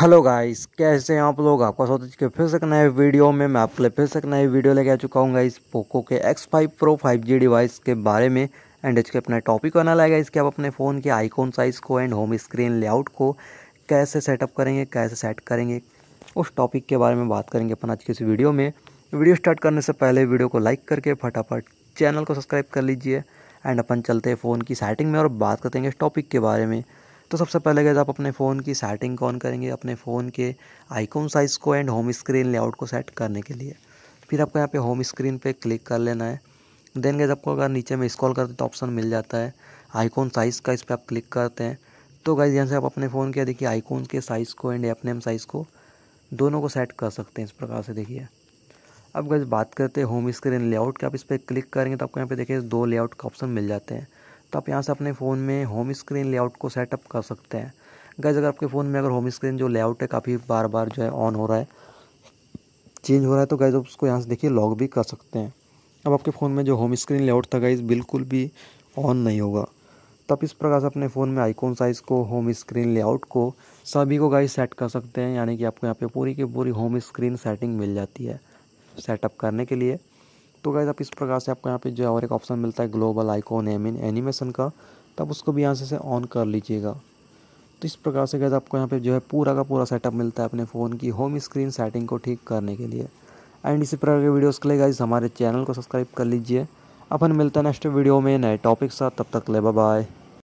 hello guys कैसे हैं आप लोग आपका स्वागत है फिर से एक नए वीडियो में मैं आपके लिए फिर से एक नए वीडियो लेके आ चुका हूँ गाइस पोको के X five pro five G device के बारे में एंड इसके अपना टॉपिक आना लगाएगा इसके आप अपने फ़ोन के आइकॉन साइज़ को एंड होम स्क्रीन लेआउट को कैसे सेटअप करेंगे कैसे सेट करेंगे उस टॉपिक के बारे में बात करेंगे अपन आज के इस वीडियो में वीडियो स्टार्ट करने से पहले वीडियो को लाइक करके फटाफट चैनल को सब्सक्राइब कर लीजिए एंड अपन चलते हैं फ़ोन की सेटिंग में और बात करते हैं इस टॉपिक के बारे में तो सबसे पहले गैस आप अपने फ़ोन की सेटिंग को ऑन करेंगे अपने फ़ोन के आइकॉन साइज़ को एंड होम स्क्रीन लेआउट को सेट करने के लिए फिर आपको यहाँ पे होम स्क्रीन पे क्लिक कर लेना है देन गैस आपको अगर नीचे में स्क्रॉल करते तो ऑप्शन मिल जाता है आइकॉन साइज़ का इस पर आप क्लिक करते हैं तो गैस यहाँ से आप अपने फ़ोन के देखिए आइकॉन के साइज़ को एंड एप नेम साइज़ को दोनों को सेट कर सकते हैं इस प्रकार से देखिए अब गैस बात करते हैं होम स्क्रीन लेआउट के आप इस पर क्लिक करेंगे तो आपको यहाँ पे देखिए दो लेआउट का ऑप्शन मिल जाते हैं तो आप यहाँ से अपने फ़ोन में होम स्क्रीन लेआउट को सेटअप कर सकते हैं गैज अगर आपके फ़ोन में अगर होम स्क्रीन जो लेआउट है काफ़ी बार बार जो है ऑन हो रहा है चेंज हो रहा है तो गैज आप उसको यहाँ से देखिए लॉक भी कर सकते हैं अब आपके फ़ोन में जो होम स्क्रीन लेआउट था गैज बिल्कुल भी ऑन नहीं होगा तब तो इस प्रकार से अपने फ़ोन में आइकॉन साइज़ को होम स्क्रीन लेआउट को सभी को गाइज सेट कर सकते हैं यानी कि आपको यहाँ पे पूरी की पूरी होम स्क्रीन सेटिंग मिल जाती है सेटअप करने के लिए तो गाइज आप इस प्रकार से आपको यहाँ पे जो और एक ऑप्शन मिलता है global icon M in animation का तब उसको भी यहाँ से ऑन कर लीजिएगा तो इस प्रकार से गैज़ आपको यहाँ पे जो है पूरा का पूरा सेटअप मिलता है अपने फ़ोन की होम स्क्रीन सेटिंग को ठीक करने के लिए एंड इसी प्रकार के वीडियोज़ के लिए गाइज हमारे चैनल को सब्सक्राइब कर लीजिए अपन मिलता है नेक्स्ट वीडियो में नए टॉपिक साथ तब तक ले बाय